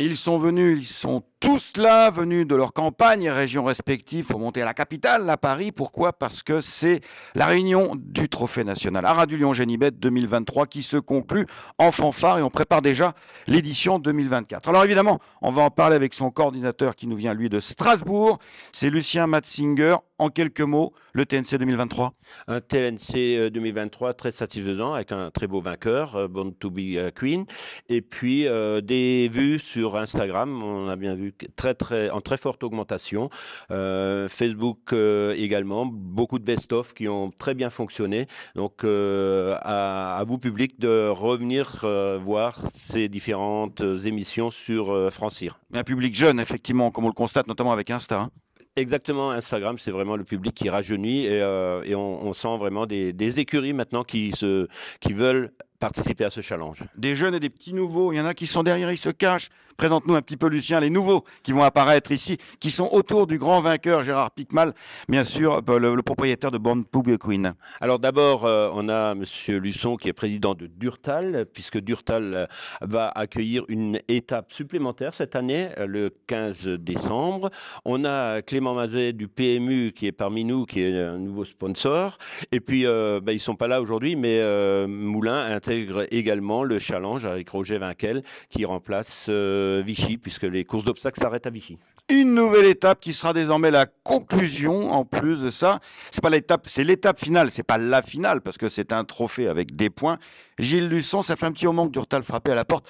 Ils sont venus, ils sont tout cela venu de leur campagne et régions respectives pour monter à la capitale, à Paris. Pourquoi Parce que c'est la réunion du Trophée national à du lyon génibet 2023 qui se conclut en fanfare et on prépare déjà l'édition 2024. Alors évidemment, on va en parler avec son coordinateur qui nous vient, lui, de Strasbourg. C'est Lucien Matzinger. En quelques mots, le TNC 2023 Un TNC 2023 euh, très satisfaisant avec un très beau vainqueur, euh, Bon to be euh, Queen. Et puis, des vues sur Instagram, on a bien vu très, très, en très forte augmentation. Euh, Facebook euh, également, beaucoup de best-of qui ont très bien fonctionné. Donc, euh, à, à, vous, public, de revenir voir ces différentes émissions sur Francir. un public jeune, effectivement, comme on le constate, notamment avec Insta. Hein. Exactement, Instagram, c'est vraiment le public qui rajeunit et, on, sent vraiment des, des, écuries maintenant qui, se, qui veulent participer à ce challenge. Des jeunes et des petits nouveaux, il y en a qui sont derrière, ils se cachent. Présente-nous un petit peu, Lucien, les nouveaux qui vont apparaître ici, qui sont autour du grand vainqueur Gérard Picmal, bien sûr, euh, le, propriétaire de Bande Public Queen. Alors d'abord, euh, on a Monsieur Luçon qui est président de Durtal, puisque Durtal euh, va accueillir une étape supplémentaire cette année, le 15 décembre. On a Clément Mazet du PMU qui est parmi nous, qui est un nouveau sponsor. Et puis, bah, ils ne sont pas là aujourd'hui, mais Moulin Moulin, un intègre également le challenge avec Roger Vinquel qui remplace euh, Vichy puisque les courses d'obstacles s'arrêtent à Vichy. Une nouvelle étape qui sera désormais la conclusion en plus de ça. C'est pas l'étape, c'est l'étape finale, c'est pas la finale parce que c'est un trophée avec des points. Gilles Lusson, ça fait un petit moment que Durtal frappait à la porte.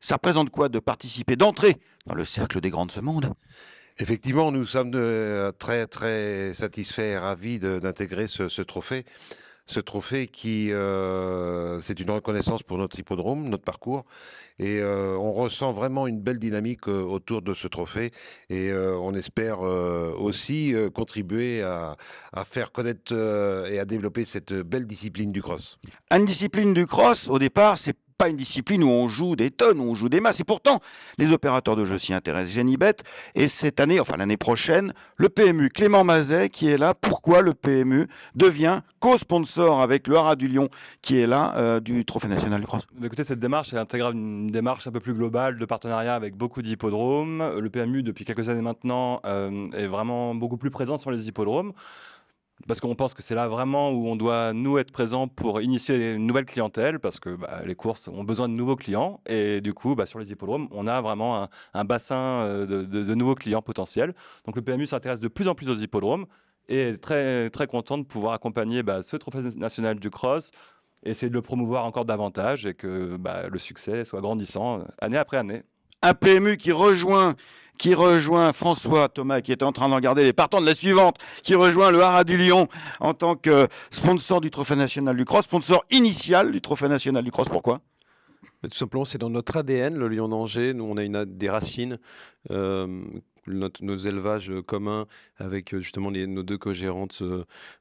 Ça représente quoi de participer, d'entrer dans le cercle des grands de ce monde Effectivement, nous sommes euh, très très satisfaits et ravis d'intégrer ce, ce trophée ce trophée qui, euh, c'est une reconnaissance pour notre hippodrome, notre parcours. Et euh, on ressent vraiment une belle dynamique euh, autour de ce trophée. Et on espère aussi contribuer à, à, faire connaître et à développer cette belle discipline du cross. Une discipline du cross, au départ, c'est pas une discipline où on joue des tonnes, où on joue des masses. Et pourtant, les opérateurs de jeux s'y intéressent. Genibet, et cette année, enfin l'année prochaine, le PMU, Clément Mazet, qui est là. Pourquoi le PMU devient co-sponsor avec le Haras du Lion, qui est là, euh, du Trophée National de France bah, Écoutez, cette démarche, elle intègre une démarche un peu plus globale de partenariat avec beaucoup d'hippodromes. Le PMU, depuis quelques années maintenant, euh, est vraiment beaucoup plus présent sur les hippodromes parce qu'on pense que c'est là vraiment où on doit nous être présent pour initier une nouvelle clientèle parce que bah, les courses ont besoin de nouveaux clients et du coup bah, sur les hippodromes on a vraiment un, bassin euh, de, nouveaux clients potentiels donc le PMU s'intéresse de plus en plus aux hippodromes et est très très content de pouvoir accompagner bah, ce trophée national du cross essayer de le promouvoir encore davantage et que le succès soit grandissant année après année un PMU qui rejoint qui rejoint François Thomas, qui était en train d'en garder les partants de la suivante, qui rejoint le Haras du Lion en tant que sponsor du Trophée National du Cross, sponsor initial du Trophée National du Cross. Pourquoi tout simplement, c'est dans notre ADN, le lion d'Angers. Nous, on a une, des racines. Euh, nos élevages euh, communs avec euh, justement nos deux co-gérantes,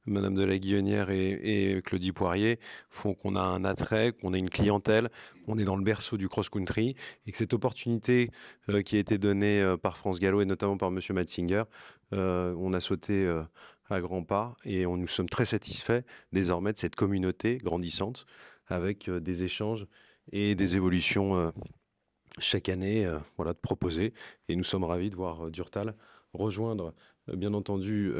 Madame de la Guillonnière et, Claudie Poirier, font qu'on a un attrait, qu'on a une clientèle, on est dans le berceau du cross-country et que cette opportunité qui a été donnée par France Gallo et notamment par Monsieur Matzinger, on a sauté à grands pas et on, nous sommes très satisfaits désormais de cette communauté grandissante avec des échanges et des évolutions euh, chaque année euh, voilà, de proposer. Et nous sommes ravis de voir euh, Durtal rejoindre, bien entendu,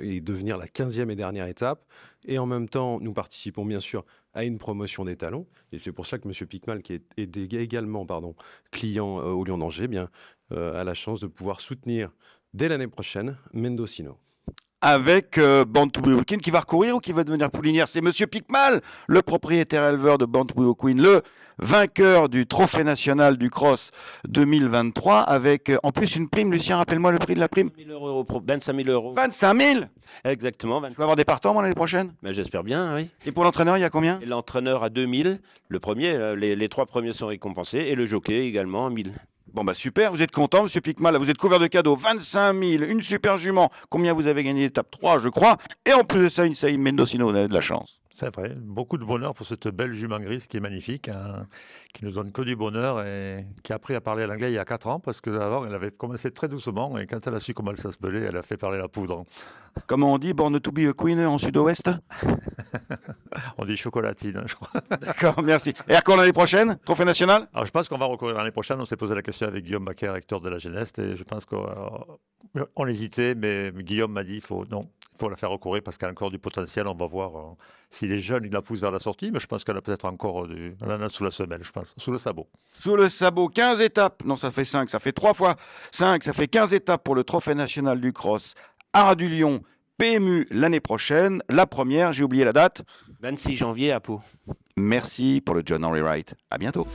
et devenir la quinzième et dernière étape. Et en même temps, nous participons bien sûr à une promotion des talons. Et c'est pour ça que M. Picmal, qui est également pardon, client au Lyon d'Angers, eh bien, a la chance de pouvoir soutenir dès l'année prochaine Mendocino avec euh, Queen, qui va recourir ou qui va devenir poulinière. C'est Monsieur Picmal, le propriétaire éleveur de Queen, le vainqueur du trophée national du cross 2023 avec euh, en plus une prime. Lucien, rappelle-moi le prix de la prime. 25 000 euros. 25 000, Exactement. Tu vas avoir des partants l'année prochaine J'espère bien, oui. Et pour l'entraîneur, il y a combien L'entraîneur à 2000, le premier, euh, les, trois premiers sont récompensés et le jockey également à 000. Bon bah super, vous êtes content, monsieur là vous êtes couvert de cadeaux, 25 000, une super jument, combien vous avez gagné l'étape 3 je crois, et en plus de ça une Saïd Mendocino, vous avez de la chance. C'est vrai. Beaucoup de bonheur pour cette belle jument grise qui est magnifique, qui hein, qui nous donne que du bonheur et qui a appris à parler l'anglais il y a 4 ans parce que qu'avant, elle avait commencé très doucement et quand elle a su comment elle s'appelait, elle a fait parler la poudre. Comment on dit Born to be a queen en sud-ouest On dit chocolatine, je crois. D'accord, merci. Et à quoi l'année prochaine Trophée national je pense qu'on va recourir l'année prochaine. On s'est posé la question avec Guillaume Macaire, recteur de la jeunesse, et je pense qu'on euh, hésitait, mais Guillaume m'a dit il faut non, il faut la faire recourir parce qu'elle a encore du potentiel. On va voir euh, si les jeunes, la poussent vers la sortie, mais je pense qu'elle a peut-être encore euh, du... Elle en a sous la semelle, je pense, sous le sabot. Sous le sabot, 15 étapes. Non, ça fait 5, ça fait 3 fois 5, ça fait 15 étapes pour le Trophée national du cross. Art du Lyon PMU l'année prochaine. La première, j'ai oublié la date. 26 janvier à Pau. Merci pour le John Henry Wright. À bientôt.